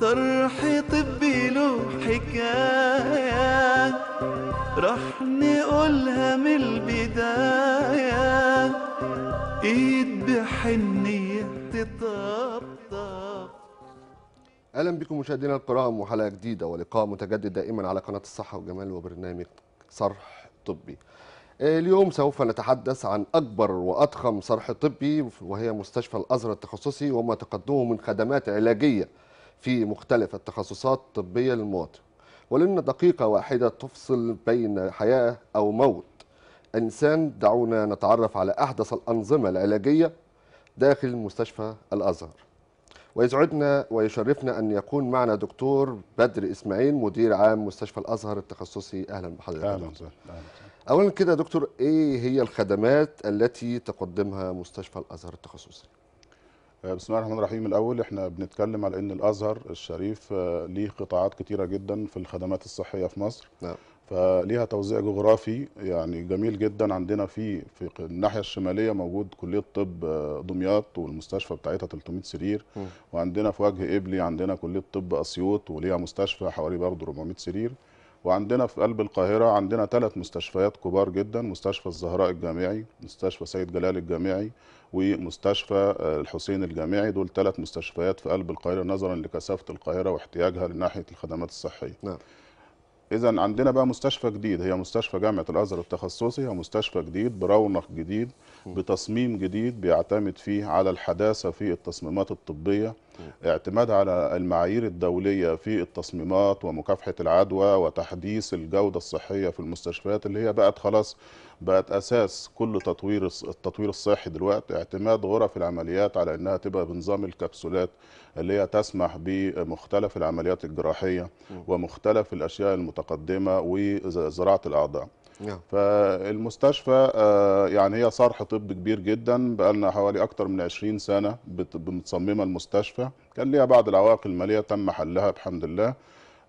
صرح طبي له حكاية رح نقولها من البداية ايد بحنية تطبطب اهلا بكم مشاهدينا الكرام وحلقه جديده ولقاء متجدد دائما على قناه الصحه والجمال وبرنامج صرح طبي اليوم سوف نتحدث عن أكبر وأضخم صرح طبي وهي مستشفى الأزهر التخصصي وما تقدمه من خدمات علاجية في مختلف التخصصات الطبية للمواطن ولن دقيقة واحدة تفصل بين حياة أو موت إنسان دعونا نتعرف على أحدث الأنظمة العلاجية داخل مستشفى الأزهر ويسعدنا ويشرفنا أن يكون معنا دكتور بدر إسماعيل مدير عام مستشفى الأزهر التخصصي أهلا بحضرتك أهلا وسهلا أولا كده دكتور إيه هي الخدمات التي تقدمها مستشفى الأزهر التخصصي آه، بسم الله الرحمن الرحيم الاول احنا بنتكلم على ان الازهر الشريف آه، ليه قطاعات كتيره جدا في الخدمات الصحيه في مصر نعم. فليها توزيع جغرافي يعني جميل جدا عندنا في في الناحيه الشماليه موجود كليه طب آه، دمياط والمستشفى بتاعتها 300 سرير م. وعندنا في وجه ابلي عندنا كليه طب اسيوط وليها مستشفى حوالي برضه 400 سرير وعندنا في قلب القاهرة عندنا ثلاث مستشفيات كبار جدا مستشفى الزهراء الجامعي مستشفى سيد جلال الجامعي ومستشفى آه، الحسين الجامعي دول ثلاث مستشفيات في قلب القاهرة نظرا لكثافة القاهرة واحتياجها لناحية الخدمات الصحية نعم. اذا عندنا بقى مستشفى جديد هي مستشفى جامعه الازهر التخصصي هي مستشفى جديد برونق جديد بتصميم جديد بيعتمد فيه على الحداثه في التصميمات الطبيه اعتماد على المعايير الدوليه في التصميمات ومكافحه العدوى وتحديث الجوده الصحيه في المستشفيات اللي هي بقت خلاص بقت اساس كل تطوير التطوير الصحي دلوقتي اعتماد غرف العمليات على انها تبقى بنظام الكبسولات اللي هي تسمح بمختلف العمليات الجراحيه ومختلف الاشياء المتقدمه وزراعه الاعضاء نعم. فالمستشفى آه، يعني هي صرح طب كبير جدا بقالنا حوالي اكتر من 20 سنه بتصممها المستشفى كان ليها بعض العوائق الماليه تم حلها بحمد الله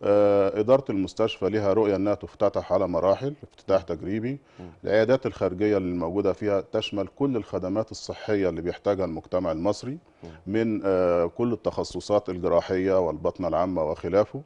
آه، إدارة المستشفى لها رؤية أنها تفتتح على مراحل افتتاح تجريبي العيادات الخارجية اللي موجودة فيها تشمل كل الخدمات الصحية اللي بيحتاجها المجتمع المصري من آه، كل التخصصات الجراحية والبطنة العامة وخلافه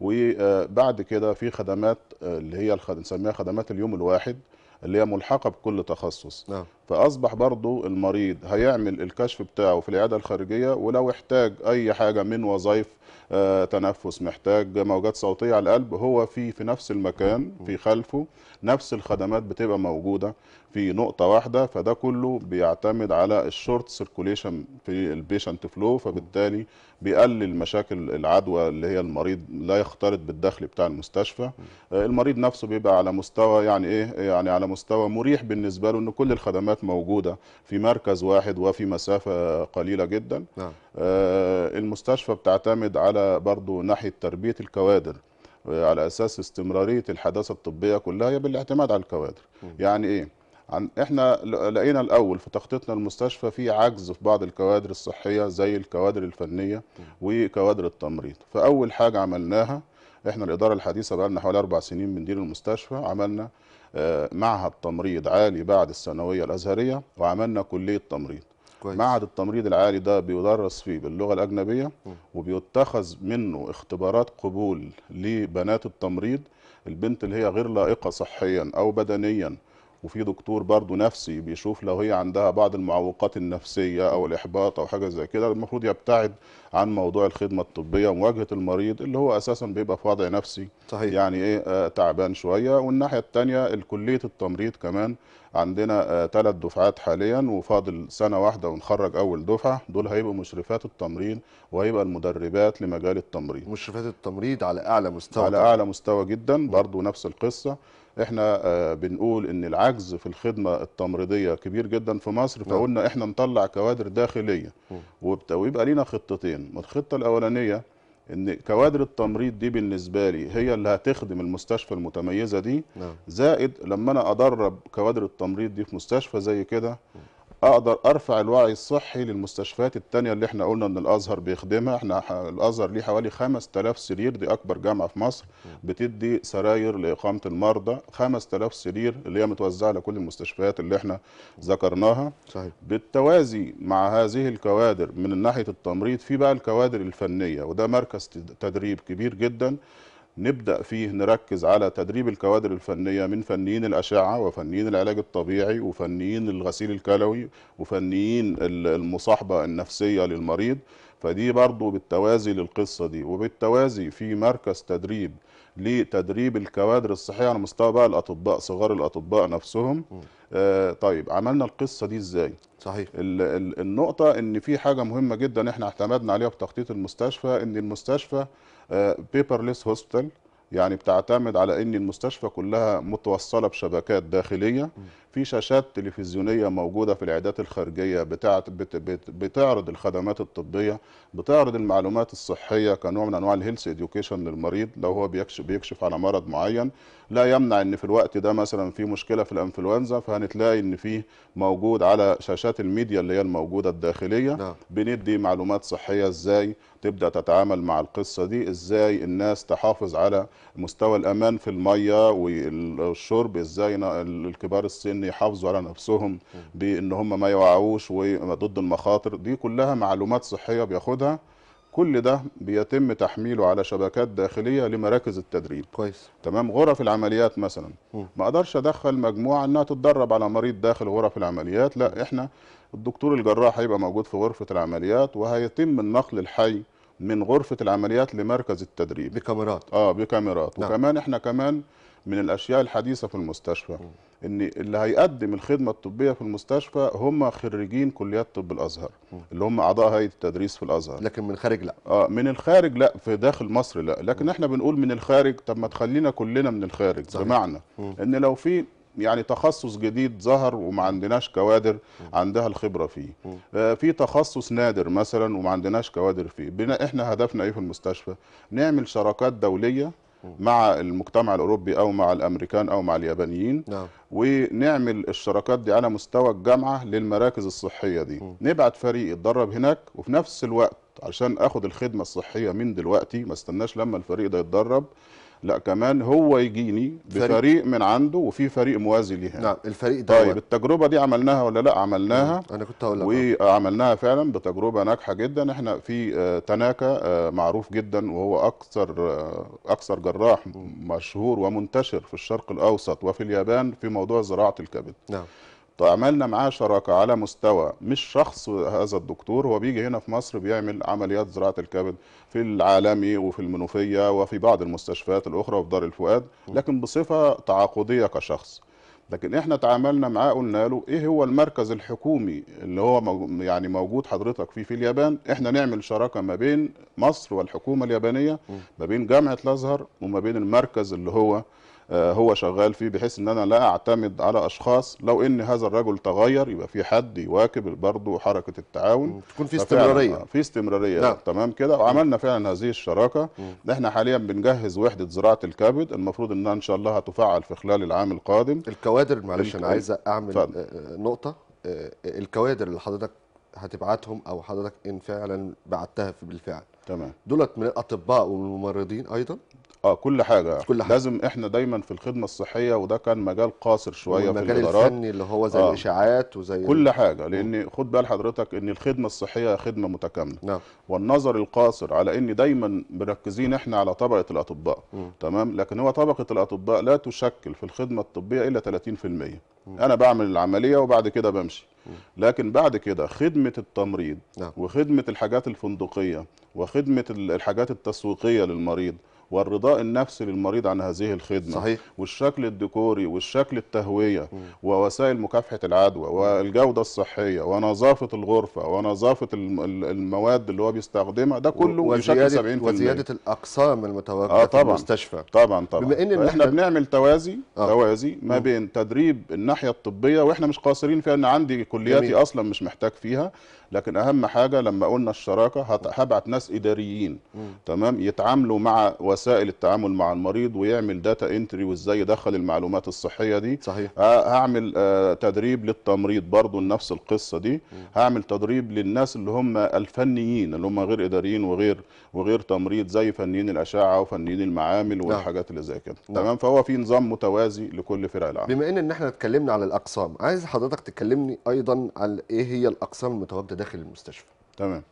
وبعد كده في خدمات آه، اللي هي نسميها خدمات اليوم الواحد اللي هي ملحقه بكل تخصص نعم. فاصبح برضو المريض هيعمل الكشف بتاعه في العياده الخارجيه ولو احتاج اي حاجه من وظائف آه، تنفس محتاج موجات صوتيه على القلب هو في في نفس المكان في خلفه نفس الخدمات بتبقى موجوده في نقطه واحده فده كله بيعتمد على الشورت سيركوليشن في البيشنت فلو فبالتالي بيقلل مشاكل العدوى اللي هي المريض لا يختلط بالدخل بتاع المستشفى آه، المريض نفسه بيبقى على مستوى يعني ايه يعني على مستوى مريح بالنسبه له ان كل الخدمات موجوده في مركز واحد وفي مسافه قليله جدا نعم. آه المستشفى بتعتمد على برضه ناحيه تربيه الكوادر آه، على اساس استمراريه الحداثه الطبيه كلها هي بالاعتماد على الكوادر م. يعني ايه عن احنا لقينا الاول في تخطيطنا المستشفى في عجز في بعض الكوادر الصحيه زي الكوادر الفنيه وكوادر التمريض فاول حاجه عملناها احنا الاداره الحديثه بقى لنا حوالي اربع سنين بندير المستشفى عملنا آه، معهد تمريض عالي بعد الثانويه الازهريه وعملنا كليه تمريض كويس. معهد التمريض العالي ده بيدرس فيه باللغه الاجنبيه وبيتخذ منه اختبارات قبول لبنات التمريض البنت اللي هي غير لائقه صحيا او بدنيا وفي دكتور برضه نفسي بيشوف لو هي عندها بعض المعوقات النفسية أو الإحباط أو حاجة زي كده المفروض يبتعد عن موضوع الخدمة الطبية ومواجهة المريض اللي هو أساسا بيبقى في وضع نفسي صحيح. يعني إيه آه تعبان شوية والناحية الثانية الكليه التمريض كمان عندنا ثلاث آه، دفعات حاليا وفاضل سنة واحدة ونخرج أول دفعة دول هيبقوا مشرفات التمريض وهيبقى المدربات لمجال التمريض مشرفات التمريض على أعلى مستوى على أعلى مستوى جدا برضو نفس القصة احنا آه، بنقول ان العجز في الخدمه التمريضيه كبير جدا في مصر نعم. فقلنا احنا نطلع كوادر داخليه ويبقى لينا خطتين الخطه الاولانيه ان كوادر التمريض دي بالنسبه لي هي اللي هتخدم المستشفى المتميزه دي نعم. زائد لما انا ادرب كوادر التمريض دي في مستشفى زي كده اقدر ارفع الوعي الصحي للمستشفيات الثانيه اللي احنا قلنا ان الازهر بيخدمها احنا الازهر ليه حوالي 5000 سرير دي اكبر جامعه في مصر بتدي سراير لاقامه المرضى 5000 سرير اللي هي متوزعه على كل المستشفيات اللي احنا ذكرناها صحيح. بالتوازي مع هذه الكوادر من ناحيه التمريض في بقى الكوادر الفنيه وده مركز تدريب كبير جدا نبدأ فيه نركز على تدريب الكوادر الفنية من فنيين الأشعة وفنيين العلاج الطبيعي وفنيين الغسيل الكلوي وفنيين المصاحبة النفسية للمريض فدي برضو بالتوازي للقصة دي وبالتوازي في مركز تدريب لتدريب الكوادر الصحيه على مستوى بقى الاطباء صغار الاطباء نفسهم آه طيب عملنا القصه دي ازاي صحيح الـ الـ النقطه ان في حاجه مهمه جدا احنا اعتمدنا عليها في تخطيط المستشفى ان المستشفى آه هوستل يعني بتعتمد على ان المستشفى كلها متوصله بشبكات داخليه م. في شاشات تلفزيونية موجودة في العيادات الخارجية بتاعت بت بت بتعرض الخدمات الطبية بتعرض المعلومات الصحية كنوع من أنواع الهيلث إديوكيشن للمريض لو هو بيكشف, بيكشف على مرض معين لا يمنع أن في الوقت ده مثلا في مشكلة في الأنفلونزا فهنتلاقي أن فيه موجود على شاشات الميديا اللي هي الموجودة الداخلية نعم. بندي معلومات صحية إزاي تبدأ تتعامل مع القصة دي إزاي الناس تحافظ على مستوى الأمان في المية والشرب إزاي الكبار السن يحافظوا على نفسهم بان هم ما يوعوش وضد المخاطر دي كلها معلومات صحيه بياخدها كل ده بيتم تحميله على شبكات داخليه لمراكز التدريب كويس تمام غرف العمليات مثلا م. ما اقدرش ادخل مجموعه انها تتدرب على مريض داخل غرف العمليات لا احنا الدكتور الجراح هيبقى موجود في غرفه العمليات وهيتم النقل الحي من غرفه العمليات لمركز التدريب بكاميرات اه بكاميرات نعم. وكمان احنا كمان من الاشياء الحديثه في المستشفى ان اللي هيقدم الخدمه الطبيه في المستشفى هم خريجين كليات طب الازهر اللي هم اعضاء هيئه التدريس في الازهر لكن من الخارج لا اه من الخارج لا في داخل مصر لا لكن احنا بنقول من الخارج طب ما تخلينا كلنا من الخارج صحيح. بمعنى ان لو في يعني تخصص جديد ظهر وما عندناش كوادر عندها الخبره فيه آه في تخصص نادر مثلا وما عندناش كوادر فيه بنا احنا هدفنا ايه في المستشفى نعمل شراكات دوليه مع المجتمع الاوروبي او مع الامريكان او مع اليابانيين نعم. ونعمل الشراكات دي على مستوى الجامعه للمراكز الصحيه دي م. نبعت فريق يتدرب هناك وفي نفس الوقت عشان اخد الخدمه الصحيه من دلوقتي ما استناش لما الفريق ده يتدرب لا كمان هو يجيني بفريق فريق. من عنده وفي فريق موازي ليها نعم الفريق ده طيب التجربه دي عملناها ولا لا عملناها انا كنت هقول لك وعملناها فعلا بتجربه ناجحه جدا احنا في آه، تناكا آه، معروف جدا وهو اكثر آه، اكثر جراح مشهور ومنتشر في الشرق الاوسط وفي اليابان في موضوع زراعه الكبد نعم عملنا معاه شراكه على مستوى مش شخص هذا الدكتور هو بيجي هنا في مصر بيعمل عمليات زراعه الكبد في العالمي وفي المنوفيه وفي بعض المستشفيات الاخرى وفي دار الفؤاد لكن بصفه تعاقديه كشخص لكن احنا تعاملنا معاه قلنا له ايه هو المركز الحكومي اللي هو يعني موجود حضرتك فيه في اليابان احنا نعمل شراكه ما بين مصر والحكومه اليابانيه ما بين جامعه الازهر وما بين المركز اللي هو آه، هو شغال فيه بحيث ان انا لا اعتمد على اشخاص لو ان هذا الرجل تغير يبقى في حد يواكب برضه حركه التعاون تكون في استمراريه آه، في استمراريه نعم. تمام كده وعملنا فعلا هذه الشراكه مم. احنا حاليا بنجهز وحده زراعه الكبد المفروض انها ان شاء الله هتفعل في خلال العام القادم الكوادر معلش انا عايز اعمل فعلا. آه، نقطه الكوادر اللي حضرتك هتبعتهم او حضرتك ان فعلا بعتها بالفعل تمام دولت من الاطباء والممرضين ايضا اه كل حاجه كل حاجة. لازم احنا دايما في الخدمه الصحيه وده كان مجال قاصر شويه في الادارات المجال الفني اللي هو زي آه. الاشاعات وزي كل حاجه لان خد بال حضرتك ان الخدمه الصحيه خدمه متكامله نعم. والنظر القاصر على ان دايما مركزين احنا على طبقه الاطباء م. تمام لكن هو طبقه الاطباء لا تشكل في الخدمه الطبيه الا 30% م. انا بعمل العمليه وبعد كده بمشي لكن بعد كده خدمة التمريض نعم. وخدمة الحاجات الفندقية وخدمة الحاجات التسويقية للمريض والرضاء النفسي للمريض عن هذه الخدمه صحيح. والشكل الديكوري والشكل التهويه م. ووسائل مكافحه العدوى والجوده الصحيه ونظافه الغرفه ونظافه المواد اللي هو بيستخدمها ده كله وزياده, وزيادة الاقسام المتواجده آه في المستشفى طبعا طبعا بما ان احنا بنعمل توازي آه. توازي ما بين تدريب الناحيه الطبيه واحنا مش قاصرين فيها ان عندي كلياتي جميل. اصلا مش محتاج فيها لكن اهم حاجه لما قلنا الشراكه هبعت ناس اداريين م. تمام يتعاملوا مع وسائل التعامل مع المريض ويعمل داتا انتري وازاي يدخل المعلومات الصحيه دي صحيح آه، هعمل آه، تدريب للتمريض برضو نفس القصه دي هعمل تدريب للناس اللي هم الفنيين اللي هم غير اداريين وغير وغير تمريض زي فنيين الاشعه وفنيين المعامل نعم. والحاجات اللي زي كده نعم. تمام فهو في نظام متوازي لكل فرق العمل بما ان احنا اتكلمنا على الاقسام عايز حضرتك تكلمني ايضا على ايه هي الاقسام المتواجده داخل المستشفى تمام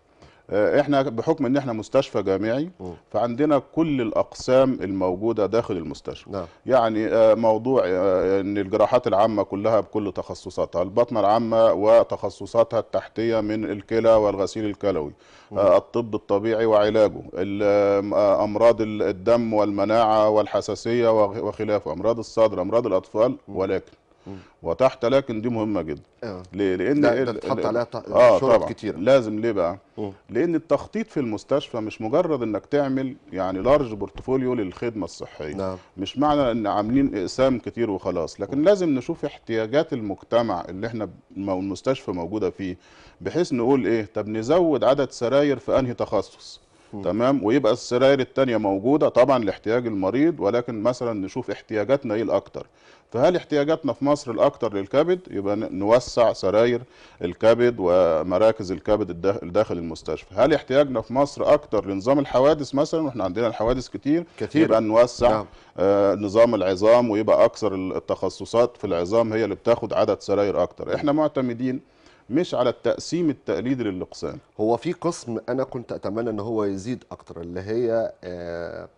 آه، احنا بحكم ان احنا مستشفى جامعي فعندنا كل الاقسام الموجوده داخل المستشفى نعم. يعني آه، موضوع آه، ان الجراحات العامه كلها بكل تخصصاتها البطنه العامه وتخصصاتها التحتيه من الكلى والغسيل الكلوي الطب الطبيعي وعلاجه امراض الدم والمناعه والحساسيه وخلافه امراض الصدر امراض الاطفال ولكن وتحت لكن دي مهمه جدا اه ليه لان تتحط عليها اه شروط كتيرة. لازم ليه بقى لان التخطيط في المستشفى مش مجرد انك تعمل يعني لارج بورتفوليو للخدمه الصحيه نعم. مش معنى ان عاملين اقسام كتير وخلاص لكن أوه. لازم نشوف احتياجات المجتمع اللي احنا المستشفى موجوده فيه بحيث نقول ايه طب نزود عدد سراير في انهي تخصص تمام ويبقى السراير التانية موجودة طبعا لاحتياج المريض ولكن مثلا نشوف احتياجاتنا ايه الاكثر فهل احتياجاتنا في مصر الأكثر للكبد يبقى نوسع سراير الكبد ومراكز الكبد داخل المستشفى هل احتياجنا في مصر أكثر لنظام الحوادث مثلا واحنا عندنا الحوادث كتير, كتير. يبقى نوسع نعم. آه نظام العظام ويبقى أكثر التخصصات في العظام هي اللي بتاخد عدد سراير أكثر احنا معتمدين مش على التقسيم التقليدي للأقسام هو في قسم أنا كنت أتمنى أن هو يزيد اكثر اللي هي آه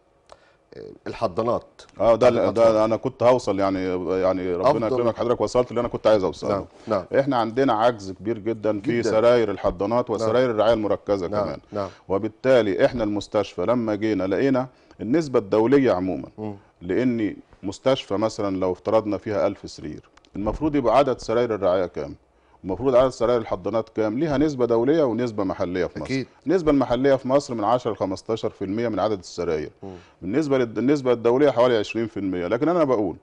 الحضانات اه ده الحضانات. ده انا كنت هوصل يعني يعني ربنا يكرمك حضرتك وصلت اللي انا كنت عايز اوصله نعم. نعم. احنا عندنا عجز كبير جدا, جداً. في سراير الحضانات نعم. وسراير نعم. الرعايه المركزه نعم. كمان نعم. وبالتالي احنا المستشفى لما جينا لقينا النسبه الدوليه عموما م. لان مستشفى مثلا لو افترضنا فيها 1000 سرير المفروض يبقى عدد سراير الرعايه كام المفروض عدد سراير الحضانات كام ليها نسبه دوليه ونسبه محليه في مصر أكيد. النسبه المحليه في مصر من 10 ل 15% من عدد السراير بالنسبه للنسبه الدوليه حوالي 20% لكن انا بقول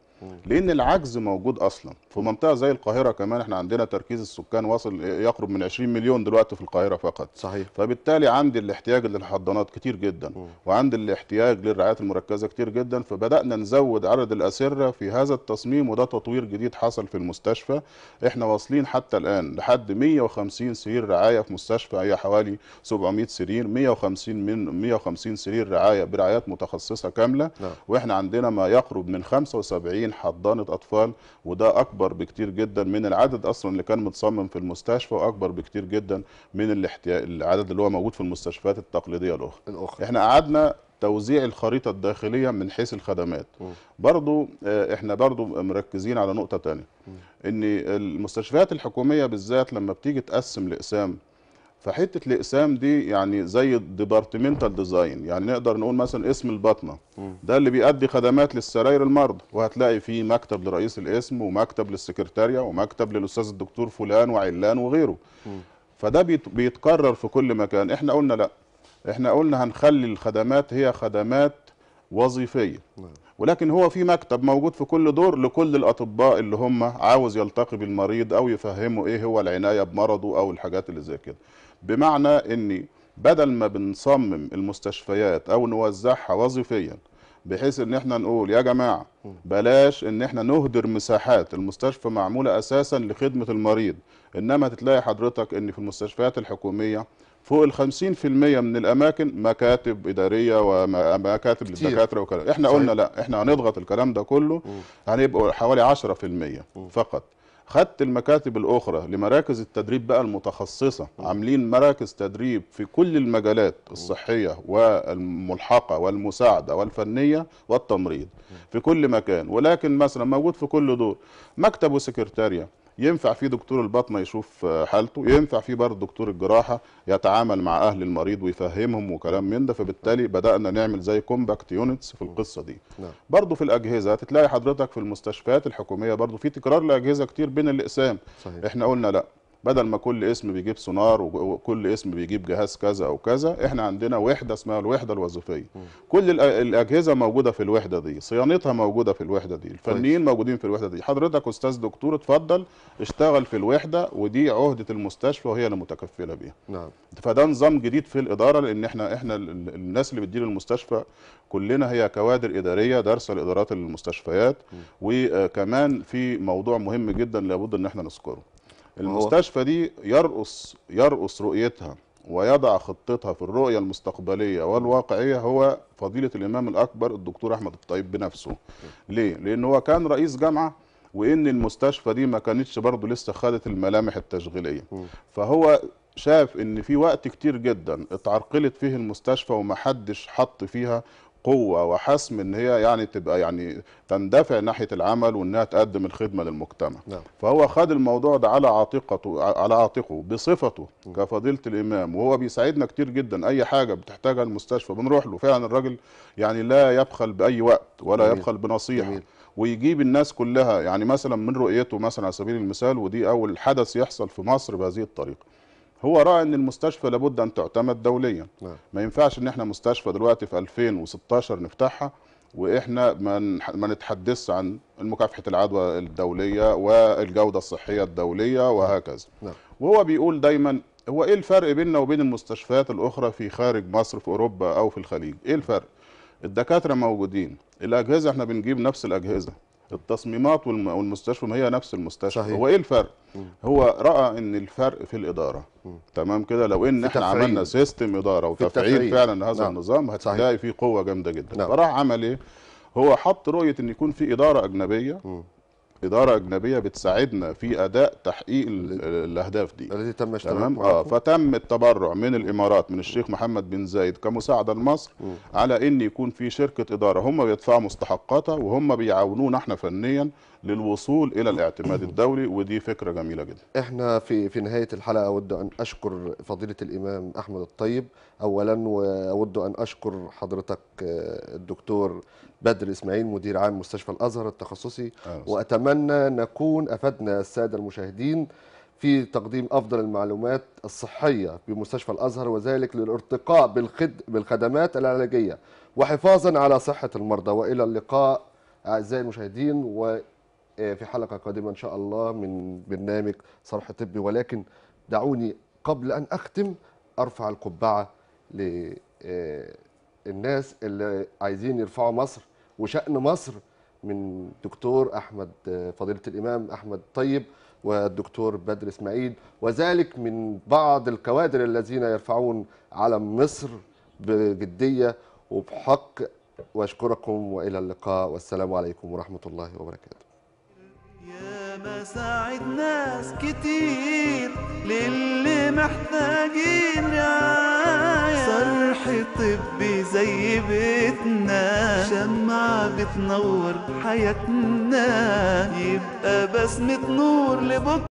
لان العجز موجود اصلا في منطقه زي القاهره كمان احنا عندنا تركيز السكان واصل يقرب من 20 مليون دلوقتي في القاهره فقط صحيح فبالتالي عندي الاحتياج للحضانات كتير جدا وعندي الاحتياج للرعايات المركزه كتير جدا فبدانا نزود عدد الاسره في هذا التصميم وده تطوير جديد حصل في المستشفى احنا واصلين حتى الان لحد 150 سرير رعايه في مستشفى هي حوالي 700 سرير 150 من 150 سرير رعايه برعايات متخصصه كامله لا. نعم. واحنا عندنا ما يقرب من 75 من حضانه اطفال وده اكبر بكتير جدا من العدد اصلا اللي كان متصمم في المستشفى واكبر بكتير جدا من الاحتياج العدد اللي هو موجود في المستشفيات التقليديه الاخرى, الأخرى. احنا قعدنا توزيع الخريطة الداخلية من حيث الخدمات برضو آه، احنا برضو مركزين على نقطة تانية ان المستشفيات الحكومية بالذات لما بتيجي تقسم لإقسام فحته الاقسام دي يعني زي الديبارتمنتال ديزاين يعني نقدر نقول مثلا اسم البطنه ده اللي بيأدي خدمات للسراير المرضى وهتلاقي فيه مكتب لرئيس القسم ومكتب للسكرتاريه ومكتب للاستاذ الدكتور فلان وعلان وغيره فده بيتكرر في كل مكان احنا قلنا لا احنا قلنا هنخلي الخدمات هي خدمات وظيفيه نعم. ولكن هو في مكتب موجود في كل دور لكل الاطباء اللي هم عاوز يلتقي بالمريض او يفهمه ايه هو العنايه بمرضه او الحاجات اللي زي كده بمعنى ان بدل ما بنصمم المستشفيات او نوزعها وظيفيا بحيث ان احنا نقول يا جماعه بلاش ان احنا نهدر مساحات المستشفى معموله اساسا لخدمه المريض انما تتلاقي حضرتك ان في المستشفيات الحكوميه فوق ال 50% من الاماكن مكاتب اداريه ومكاتب للدكاتره وكذا احنا صحيح. قلنا لا احنا هنضغط الكلام ده كله هنبقى حوالي 10% فقط خدت المكاتب الاخرى لمراكز التدريب بقى المتخصصه عاملين مراكز تدريب في كل المجالات الصحيه والملحقه والمساعده والفنيه والتمريض في كل مكان ولكن مثلا موجود في كل دور مكتب وسكرتاريه ينفع في دكتور البطنه يشوف آه، حالته ينفع في برضه دكتور الجراحه يتعامل مع اهل المريض ويفهمهم وكلام من ده فبالتالي بدانا نعمل زي كومباكت يونتس في القصه دي نعم. برضه في الاجهزه هتلاقي حضرتك في المستشفيات الحكوميه برضه في تكرار لاجهزه كتير بين الاقسام صحيح. احنا قلنا لا بدل ما كل اسم بيجيب سونار وكل اسم بيجيب جهاز كذا او كذا احنا عندنا وحده اسمها الوحده الوظيفيه كل الاجهزه موجوده في الوحده دي صيانتها موجوده في الوحده دي الفنيين موجودين في الوحده دي حضرتك استاذ دكتور اتفضل اشتغل في الوحده ودي عهده المستشفى وهي اللي متكفله بيها نعم فده نظام جديد في الاداره لان احنا احنا الناس اللي بتدير المستشفى كلنا هي كوادر اداريه دارسه لادارات المستشفيات وكمان في موضوع مهم جدا لابد ان احنا نذكره المستشفى دي يرقص يرقص رؤيتها ويضع خطتها في الرؤية المستقبلية والواقعية هو فضيلة الإمام الأكبر الدكتور أحمد الطيب بنفسه ليه؟ لأن هو كان رئيس جامعة وإن المستشفى دي ما كانتش برضه لسه خدت الملامح التشغيلية فهو شاف ان في وقت كتير جدا اتعرقلت فيه المستشفى ومحدش حط فيها قوه وحسم ان هي يعني تبقى يعني تندفع ناحيه العمل وانها تقدم الخدمه للمجتمع نعم. فهو خد الموضوع ده على عاتقته على عاتقه بصفته م. كفضيله الامام وهو بيساعدنا كتير جدا اي حاجه بتحتاجها المستشفى بنروح له فعلا الراجل يعني لا يبخل باي وقت ولا جميل. يبخل بنصيحه جميل. ويجيب الناس كلها يعني مثلا من رؤيته مثلا على سبيل المثال ودي اول حدث يحصل في مصر بهذه الطريقه هو راى ان المستشفى لابد ان تعتمد دوليا نعم. ما ينفعش ان احنا مستشفى دلوقتي في 2016 نفتحها واحنا ما ما نتحدثش عن مكافحه العدوى الدوليه والجوده الصحيه الدوليه وهكذا نعم. وهو بيقول دايما هو ايه الفرق بيننا وبين المستشفيات الاخرى في خارج مصر في اوروبا او في الخليج ايه الفرق الدكاتره موجودين الاجهزه احنا بنجيب نفس الاجهزه التصميمات والمستشفى ما هي نفس المستشفى صحيح. هو ايه الفرق مم. هو راى ان الفرق في الاداره مم. تمام كده لو ان احنا تفعيل. عملنا سيستم اداره وتفعيل فعلا لهذا نعم. النظام هتلاقي فيه قوه جامده جدا نعم. فراح عمل ايه هو حط رؤيه ان يكون في اداره اجنبيه مم. اداره اجنبيه بتساعدنا في اداء تحقيق الاهداف دي التي تم تمام اه فتم التبرع من الامارات من الشيخ محمد بن زايد كمساعده لمصر على ان يكون في شركه اداره هم بيدفعوا مستحقاتها وهم بيعاونونا احنا فنيا للوصول الى الاعتماد الدولي ودي فكره جميله جدا احنا في في نهايه الحلقه اود ان اشكر فضيله الامام احمد الطيب اولا واود ان اشكر حضرتك الدكتور بدر اسماعيل مدير عام مستشفى الازهر التخصصي واتمنى نكون افدنا الساده المشاهدين في تقديم افضل المعلومات الصحيه بمستشفى الازهر وذلك للارتقاء بالخد... بالخدمات العلاجيه وحفاظا على صحه المرضى والى اللقاء اعزائي المشاهدين و آه، في حلقه قادمه ان شاء الله من برنامج صرح طبي ولكن دعوني قبل ان اختم ارفع القبعه للناس آه، اللي عايزين يرفعوا مصر وشأن مصر من دكتور احمد آه، فضيله الامام احمد طيب والدكتور بدر اسماعيل وذلك من بعض الكوادر الذين يرفعون علم مصر بجديه وبحق واشكركم والى اللقاء والسلام عليكم ورحمه الله وبركاته ربنا ساعد ناس كتير للي محتاجين رعاية صرح طبي زي بيتنا شمعة بتنور حياتنا يبقى بسمة نور لبكرة